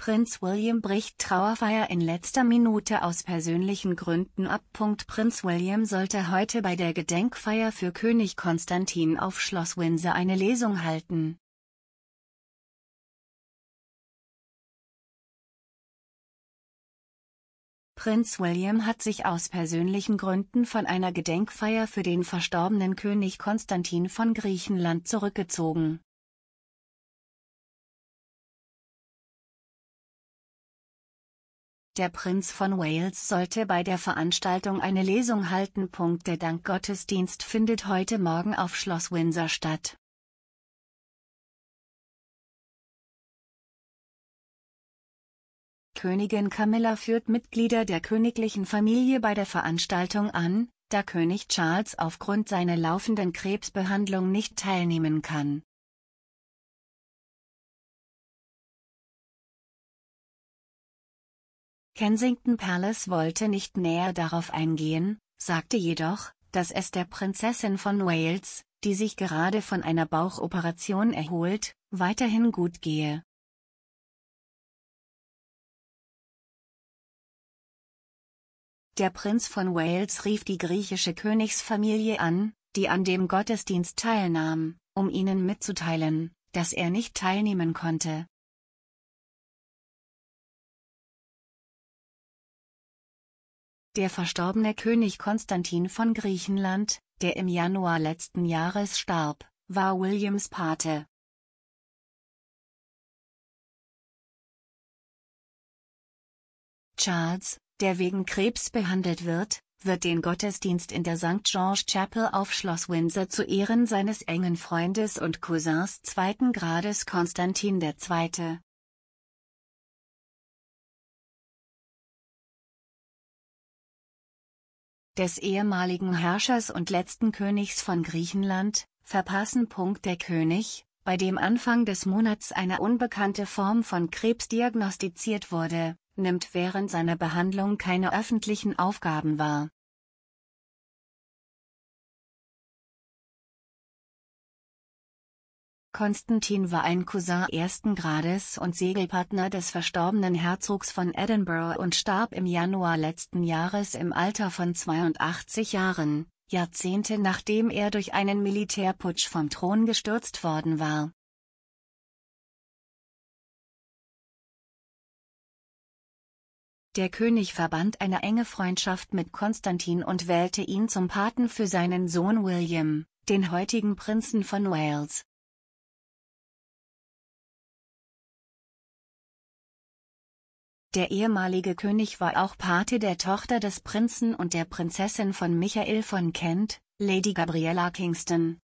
Prinz William bricht Trauerfeier in letzter Minute aus persönlichen Gründen ab. Prinz William sollte heute bei der Gedenkfeier für König Konstantin auf Schloss Windsor eine Lesung halten. Prinz William hat sich aus persönlichen Gründen von einer Gedenkfeier für den verstorbenen König Konstantin von Griechenland zurückgezogen Der Prinz von Wales sollte bei der Veranstaltung eine Lesung halten. Der Dankgottesdienst findet heute Morgen auf Schloss Windsor statt. Königin Camilla führt Mitglieder der königlichen Familie bei der Veranstaltung an, da König Charles aufgrund seiner laufenden Krebsbehandlung nicht teilnehmen kann. Kensington Palace wollte nicht näher darauf eingehen, sagte jedoch, dass es der Prinzessin von Wales, die sich gerade von einer Bauchoperation erholt, weiterhin gut gehe. Der Prinz von Wales rief die griechische Königsfamilie an, die an dem Gottesdienst teilnahm, um ihnen mitzuteilen, dass er nicht teilnehmen konnte. Der verstorbene König Konstantin von Griechenland, der im Januar letzten Jahres starb, war Williams Pate. Charles, der wegen Krebs behandelt wird, wird den Gottesdienst in der St. George Chapel auf Schloss Windsor zu Ehren seines engen Freundes und Cousins zweiten Grades Konstantin II. des ehemaligen Herrschers und letzten Königs von Griechenland, verpassen. Der König, bei dem Anfang des Monats eine unbekannte Form von Krebs diagnostiziert wurde, nimmt während seiner Behandlung keine öffentlichen Aufgaben wahr Konstantin war ein Cousin ersten Grades und Segelpartner des verstorbenen Herzogs von Edinburgh und starb im Januar letzten Jahres im Alter von 82 Jahren, Jahrzehnte nachdem er durch einen Militärputsch vom Thron gestürzt worden war. Der König verband eine enge Freundschaft mit Konstantin und wählte ihn zum Paten für seinen Sohn William, den heutigen Prinzen von Wales. Der ehemalige König war auch Pate der Tochter des Prinzen und der Prinzessin von Michael von Kent, Lady Gabriella Kingston